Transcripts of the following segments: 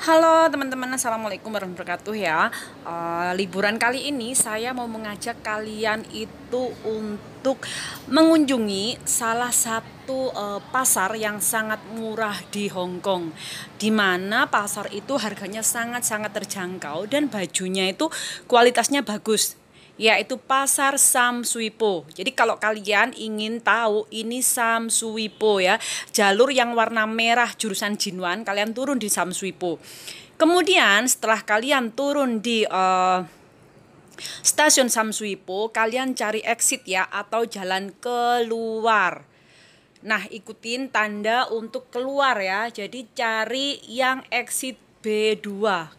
Halo teman-teman, assalamualaikum warahmatullahi wabarakatuh ya. Uh, liburan kali ini saya mau mengajak kalian itu untuk mengunjungi salah satu uh, pasar yang sangat murah di Hong Kong, di mana pasar itu harganya sangat-sangat terjangkau dan bajunya itu kualitasnya bagus yaitu Pasar Samsuipo. Jadi kalau kalian ingin tahu ini Samsuipo ya, jalur yang warna merah jurusan Jinwan, kalian turun di Samsuipo. Kemudian setelah kalian turun di uh, stasiun Samsuipo, kalian cari exit ya atau jalan keluar. Nah, ikutin tanda untuk keluar ya. Jadi cari yang exit B2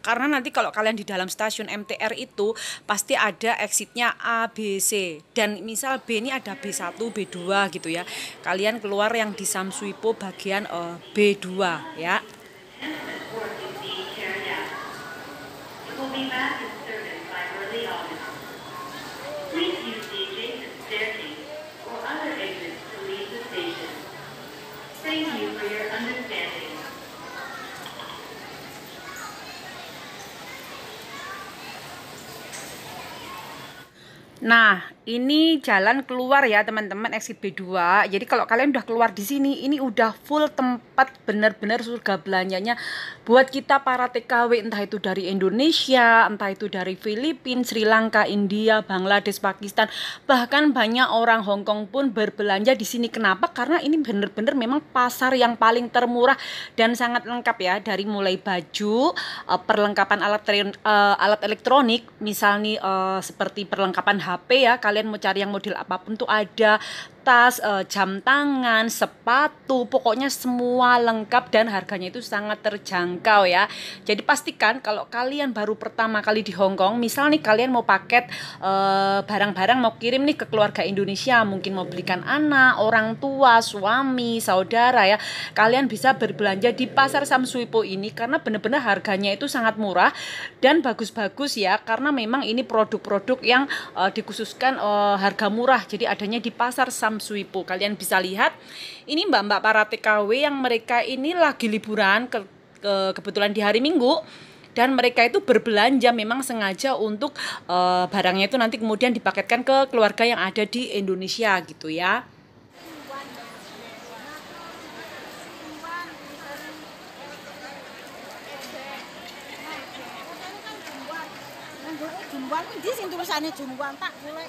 karena nanti kalau kalian di dalam stasiun MTR itu pasti ada exitnya A, B, C dan misal B ini ada B1, B2 gitu ya kalian keluar yang di Samsuipo bagian uh, eh, B2 ya Nah, ini jalan keluar ya teman-teman exit B2. Jadi kalau kalian udah keluar di sini, ini udah full tempat benar-benar surga belanjanya buat kita para TKW entah itu dari Indonesia, entah itu dari Filipina, Sri Lanka, India, Bangladesh, Pakistan, bahkan banyak orang Hong Kong pun berbelanja di sini. Kenapa? Karena ini benar-benar memang pasar yang paling termurah dan sangat lengkap ya dari mulai baju, eh, perlengkapan alat eh, alat elektronik, misalnya eh, seperti perlengkapan HP ya kalian mau cari yang model apapun tuh ada tas, eh, jam tangan, sepatu, pokoknya semua lengkap dan harganya itu sangat terjangkau ya. Jadi pastikan kalau kalian baru pertama kali di Hong Kong, misal nih kalian mau paket eh, barang-barang mau kirim nih ke keluarga Indonesia, mungkin mau belikan anak, orang tua, suami, saudara ya. Kalian bisa berbelanja di pasar Samsuipo ini karena benar-benar harganya itu sangat murah dan bagus-bagus ya karena memang ini produk-produk yang eh, dikhususkan harga murah. Jadi adanya di pasar Samsuipo Sam Suipo. Kalian bisa lihat ini mbak-mbak para TKW yang mereka ini lagi liburan ke, ke kebetulan di hari Minggu dan mereka itu berbelanja memang sengaja untuk e, barangnya itu nanti kemudian dipaketkan ke keluarga yang ada di Indonesia gitu ya. Jumbuan, ini tulisannya jumbuan tak boleh.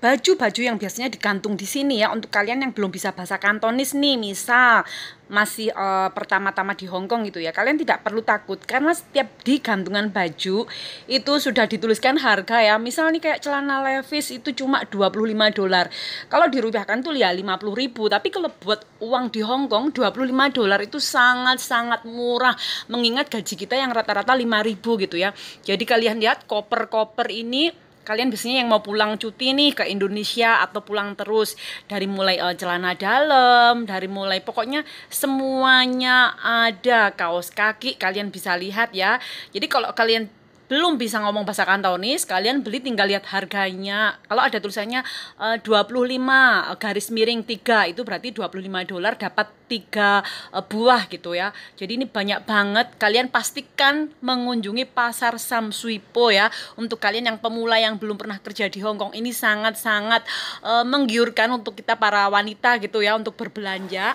baju-baju yang biasanya digantung di sini ya untuk kalian yang belum bisa bahasa Kantonis nih misal masih uh, pertama-tama di Hong Kong gitu ya kalian tidak perlu takut karena setiap di gantungan baju itu sudah dituliskan harga ya misal nih kayak celana levis itu cuma 25 dolar kalau dirupiahkan tuh ya 50 ribu tapi kalau buat uang di Hong Kong 25 dolar itu sangat-sangat murah mengingat gaji kita yang rata-rata 5 ribu gitu ya jadi kalian lihat koper-koper ini kalian biasanya yang mau pulang cuti nih ke Indonesia atau pulang terus dari mulai uh, celana dalam, dari mulai pokoknya semuanya ada kaos kaki kalian bisa lihat ya. Jadi kalau kalian belum bisa ngomong bahasa Kantonis, kalian beli tinggal lihat harganya. Kalau ada tulisannya eh, uh, 25 garis miring 3 itu berarti 25 dolar dapat 3 uh, eh, buah gitu ya. Jadi ini banyak banget. Kalian pastikan mengunjungi pasar Samsuipo ya. Untuk kalian yang pemula yang belum pernah kerja di Hong Kong ini sangat-sangat uh, menggiurkan untuk kita para wanita gitu ya untuk berbelanja.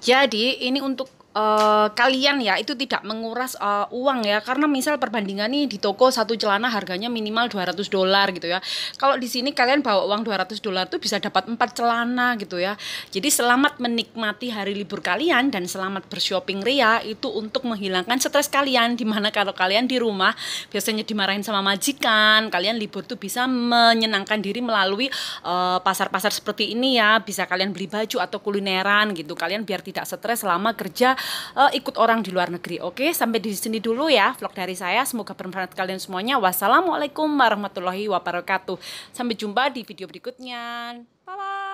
Jadi ini untuk uh, kalian ya itu tidak menguras uh, uang ya karena misal perbandingan nih di toko satu celana harganya minimal 200 dolar gitu ya kalau di sini kalian bawa uang 200 dolar tuh bisa dapat 4 celana gitu ya jadi selamat menikmati hari libur kalian dan selamat bershopping ria itu untuk menghilangkan stres kalian dimana kalau kalian di rumah biasanya dimarahin sama majikan kalian libur tuh bisa menyenangkan diri melalui eh, pasar-pasar uh, pasar -pasar seperti ini ya bisa kalian beli baju atau kulineran gitu kalian biar tidak stres selama kerja uh, ikut orang di luar negeri. Oke, sampai di sini dulu ya vlog dari saya. Semoga bermanfaat kalian semuanya. Wassalamualaikum warahmatullahi wabarakatuh. Sampai jumpa di video berikutnya. Bye bye.